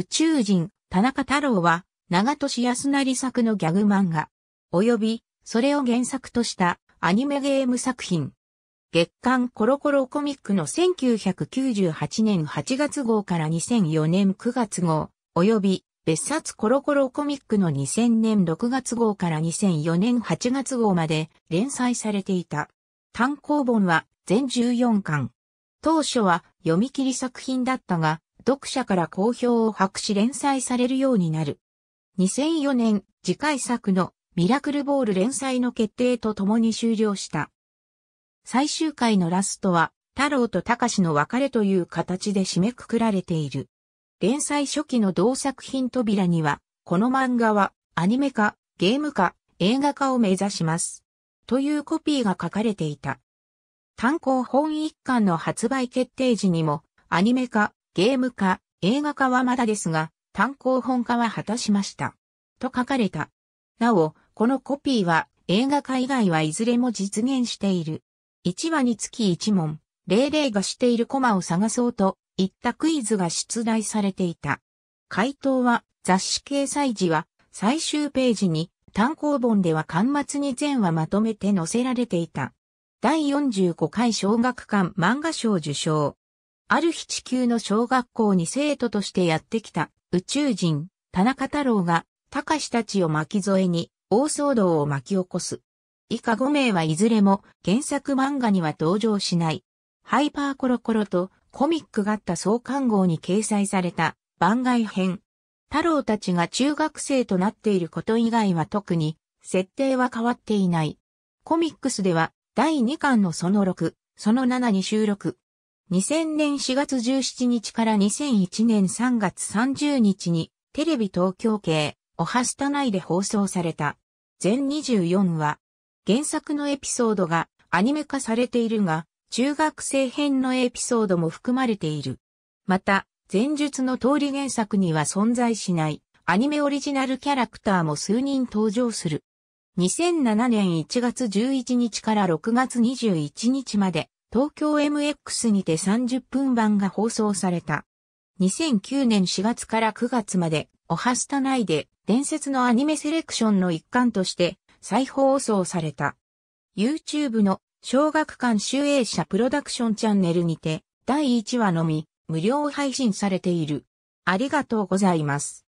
宇宙人、田中太郎は、長年康成作のギャグ漫画、及び、それを原作としたアニメゲーム作品。月刊コロコロコミックの1998年8月号から2004年9月号、及び別冊コロコロコミックの2000年6月号から2004年8月号まで連載されていた。単行本は全14巻。当初は読み切り作品だったが、読者から好評を博し連載されるようになる。2004年、次回作のミラクルボール連載の決定とともに終了した。最終回のラストは、太郎と高志の別れという形で締めくくられている。連載初期の同作品扉には、この漫画はアニメ化、ゲーム化、映画化を目指します。というコピーが書かれていた。単行本一巻の発売決定時にも、アニメ化、ゲーム化、映画化はまだですが、単行本化は果たしました。と書かれた。なお、このコピーは映画化以外はいずれも実現している。1話につき1問、00がしているコマを探そうと、いったクイズが出題されていた。回答は、雑誌掲載時は、最終ページに、単行本では巻末に全話まとめて載せられていた。第45回小学館漫画賞受賞。ある日地球の小学校に生徒としてやってきた宇宙人、田中太郎が、高志たちを巻き添えに、大騒動を巻き起こす。以下5名はいずれも原作漫画には登場しない。ハイパーコロコロとコミックがあった創刊号に掲載された番外編。太郎たちが中学生となっていること以外は特に設定は変わっていない。コミックスでは第2巻のその6、その7に収録。2000年4月17日から2001年3月30日にテレビ東京系おはスタ内で放送された全24話。原作のエピソードがアニメ化されているが、中学生編のエピソードも含まれている。また、前述の通り原作には存在しないアニメオリジナルキャラクターも数人登場する。2007年1月11日から6月21日まで東京 MX にて30分版が放送された。2009年4月から9月まで、おはスタ内で伝説のアニメセレクションの一環として再放送された。YouTube の小学館集英社プロダクションチャンネルにて第1話のみ無料配信されている。ありがとうございます。